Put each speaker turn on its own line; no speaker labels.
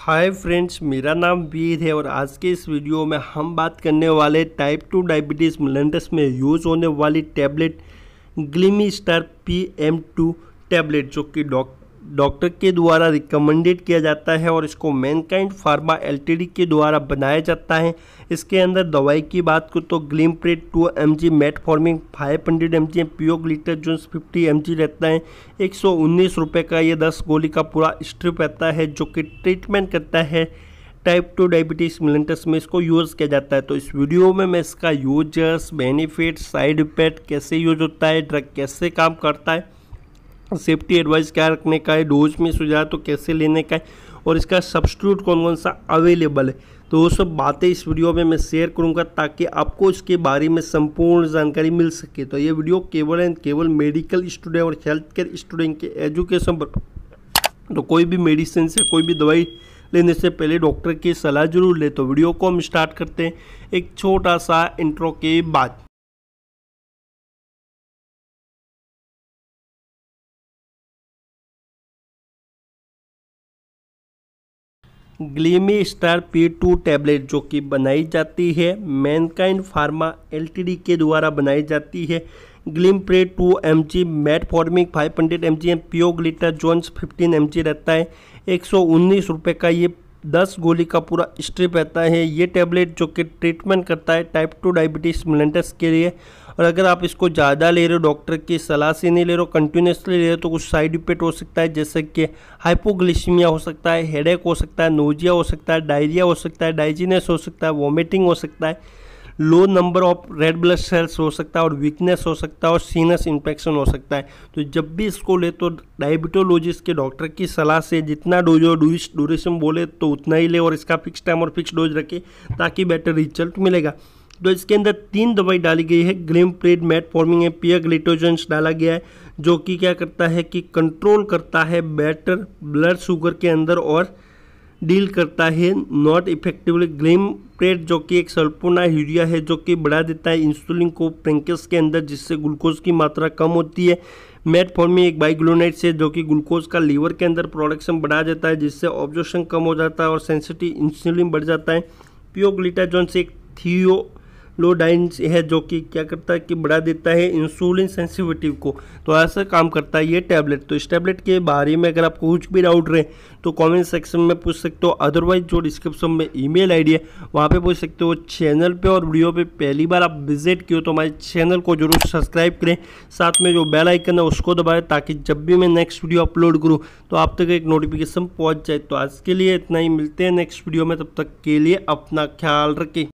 hi friends मेरा नाम वीर है और आज के इस वीडियो में हम बात करने वाले टाइप टू डायबिटीज़ मिलेंडस में यूज़ होने वाली tablet Glimestar P M two tablet जो कि डॉक्टर डॉक्टर के द्वारा रिकमेंडेड किया जाता है और इसको मैनकाइंड फार्मा एल के द्वारा बनाया जाता है इसके अंदर दवाई की बात करो तो glimepiride two M G metformin five hundred M G pioglitazone जो फिफ्टी एम जी रहता है एक सौ उन्नीस रुपये का ये दस गोली का पूरा स्ट्रिप रहता है जो कि ट्रीटमेंट करता है टाइप टू डायबिटीज मिलेंटस में इसको यूज़ किया जाता है तो इस वीडियो में मैं इसका यूजर्स बेनिफिट साइड इफेक्ट कैसे यूज होता है ड्रग कैसे काम करता है सेफ्टी एडवाइस क्या रखने का है डोज में सुझाव तो कैसे लेने का है और इसका सब्सिट्यूट कौन कौन सा अवेलेबल है तो वो सब बातें इस वीडियो में मैं शेयर करूंगा ताकि आपको इसके बारे में संपूर्ण जानकारी मिल सके तो ये वीडियो केवल एंड केवल मेडिकल स्टूडेंट और हेल्थ केयर स्टूडेंट के एजुकेशन पर तो कोई भी मेडिसिन से कोई भी दवाई लेने से पहले डॉक्टर की सलाह जरूर ले तो वीडियो को हम स्टार्ट करते हैं एक छोटा सा इंट्रो के बाद Glimestar P two tablet जो कि बनाई जाती है मैनकाइंड फार्मा एलटीडी के द्वारा बनाई जाती है glimepiride two M G फॉर्मिक फाइव हंड्रेड एम जी एम जोन्स फिफ्टीन एम जी रहता है एक सौ उन्नीस रुपये का ये दस गोली का पूरा स्ट्रिप रहता है ये टैबलेट जो कि ट्रीटमेंट करता है टाइप टू डायबिटीज़ मिलेंटस के लिए और अगर आप इसको ज़्यादा ले रहे हो डॉक्टर की सलाह से नहीं ले रहे हो कंटिन्यूसली ले रहे हो तो कुछ साइड इफेक्ट हो सकता है जैसे कि हाइपोग्लिशमिया हो सकता है हेडेक हो सकता है नोजिया हो सकता है डायरिया हो सकता है डाइजीनेस हो सकता है वॉमिटिंग हो सकता है low number of red blood cells हो सकता है और वीकनेस हो सकता है और सीनस इन्फेक्शन हो सकता है तो जब भी इसको ले तो डायबिटोलॉजिस्ट के डॉक्टर की सलाह से जितना डोज और ड्यूरेशन बोले तो उतना ही ले और इसका फिक्स टाइम और फिक्स डोज रखे ताकि बेटर रिजल्ट मिलेगा तो इसके अंदर तीन दवाई डाली गई है ग्लिम प्लेड मेट फॉर्मिंग है पियर ग्लिटोजेंस डाला गया है जो कि क्या करता है कि कंट्रोल करता है बेटर ब्लड शुगर के अंदर और डील करता है नॉट इफेक्टिवली ग्लेम प्लेट जो कि एक सल्पोना यूरिया है जो कि बढ़ा देता है इंसुलिन को प्रेंकेस के अंदर जिससे ग्लूकोज की मात्रा कम होती है में एक बाइग्लोनाइट से जो कि ग्लूकोज का लीवर के अंदर प्रोडक्शन बढ़ा देता है जिससे ऑब्जॉर्शन कम हो जाता है और सेंसिटिव इंसुलिन बढ़ जाता है प्योग्लिटाजोन से एक थियो लोडाइन है जो कि क्या करता है कि बढ़ा देता है इंसुलिन सेंसिटिविटी को तो ऐसा काम करता है ये टैबलेट तो इस टैबलेट के बारे में अगर आपको कुछ भी डाउट रहे तो कमेंट सेक्शन में पूछ सकते हो अदरवाइज जो डिस्क्रिप्शन में ईमेल आईडी है वहाँ पे पूछ सकते हो चैनल पे और वीडियो पे पहली बार आप विजिट किए तो हमारे चैनल को जरूर सब्सक्राइब करें साथ में जो बेल आइकन है उसको दबाएं ताकि जब भी मैं नेक्स्ट वीडियो अपलोड करूँ तो आप तक एक नोटिफिकेशन पहुँच जाए तो आज के लिए इतना ही मिलते हैं नेक्स्ट वीडियो में तब तक के लिए अपना ख्याल रखें